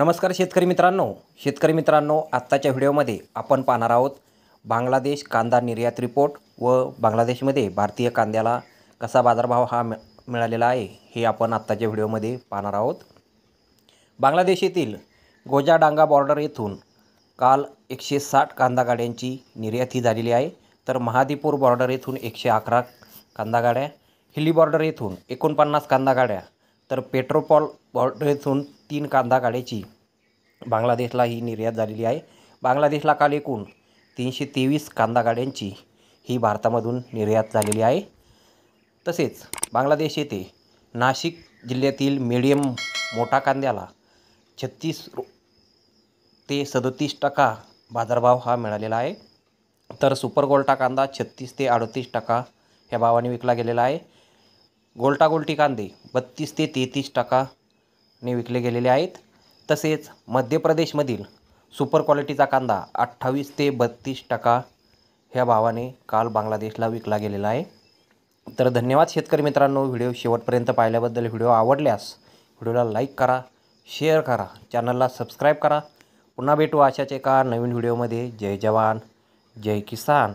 नमस्कार शेतकरी मित्रांनो शेतकरी मित्रांनो आत्ताच्या व्हिडिओमध्ये आपण पाहणार आहोत बांगलादेश कांदा निर्यात रिपोर्ट व बांगलादेशमध्ये भारतीय कांद्याला कसा बाजारभाव हा मिळालेला आहे हे आपण आत्ताच्या व्हिडिओमध्ये पाहणार आहोत बांगलादेश येथील गोजाडांगा बॉर्डर येथून काल एकशे साठ कांदा गाड्यांची निर्यात ही झालेली आहे तर महादीपूर बॉर्डर येथून एकशे अकरा कांदा गाड्या हिली बॉर्डर येथून एकोणपन्नास कांदा गाड्या तर पेट्रोपॉल बॉर्डर येथून तीन कांदा काढ्याची बांगलादेशला ही निर्यात झालेली आहे बांगलादेशला काल एकूण तीनशे तेवीस कांदा गाड्यांची ही भारतामधून निर्यात झालेली आहे तसेच बांगलादेश येथे नाशिक जिल्ह्यातील मिडियम मोठा कांद्याला छत्तीस ते सदतीस टका बाजारभाव हा मिळालेला आहे तर सुपर गोल्टा कांदा छत्तीस ते अडतीस टका ह्या भावाने विकला गेलेला आहे गोल्टा गोल्टी कांदे बत्तीस ते तेहतीस टका ने विकले गेलेले आहेत तसेच मध्य प्रदेशमधील सुपर क्वालिटीचा कांदा अठ्ठावीस ते बत्तीस टका ह्या भावाने काल बांगलादेशला विकला गेलेला आहे तर धन्यवाद शेतकरी मित्रांनो व्हिडिओ शेवटपर्यंत पाहिल्याबद्दल व्हिडिओ आवडल्यास व्हिडिओला लाईक करा शेअर करा चॅनलला सबस्क्राईब करा पुन्हा भेटू अशाच एका नवीन व्हिडिओमध्ये जय जवान जय किसान